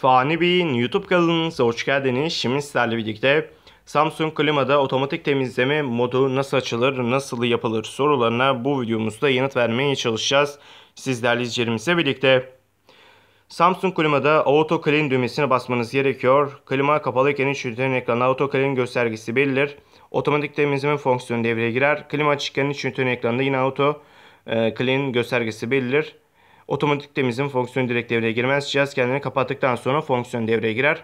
Fani Bey'in YouTube kanalınıza hoş geldiniz. Şimdi sizlerle birlikte Samsung klimada otomatik temizleme modu nasıl açılır, nasıl yapılır sorularına bu videomuzda yanıt vermeye çalışacağız. Sizlerle izleyicilerimizle birlikte. Samsung klimada Auto Clean düğmesine basmanız gerekiyor. Klima kapalıyken iç ünitenin ekranına Auto Clean göstergesi belirir. Otomatik temizleme fonksiyonu devreye girer. Klima açıkken üçüncü ekranda yine Auto e, Clean göstergesi belirir. Otomatik temizleme fonksiyonu direkt devreye girmez. Cihaz kendini kapattıktan sonra fonksiyon devreye girer.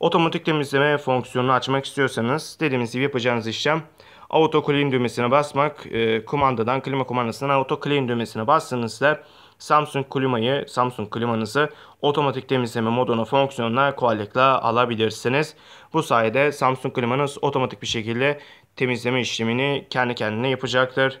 Otomatik temizleme fonksiyonunu açmak istiyorsanız dediğimiz gibi yapacağınız işlem Auto Clean düğmesine basmak. E, kumandadan klima kumandasından Auto Clean düğmesine bastığınızda Samsung klimayı, Samsung klimanızı otomatik temizleme moduna fonksiyonla kolaylıkla alabilirsiniz. Bu sayede Samsung klimanız otomatik bir şekilde temizleme işlemini kendi kendine yapacaktır.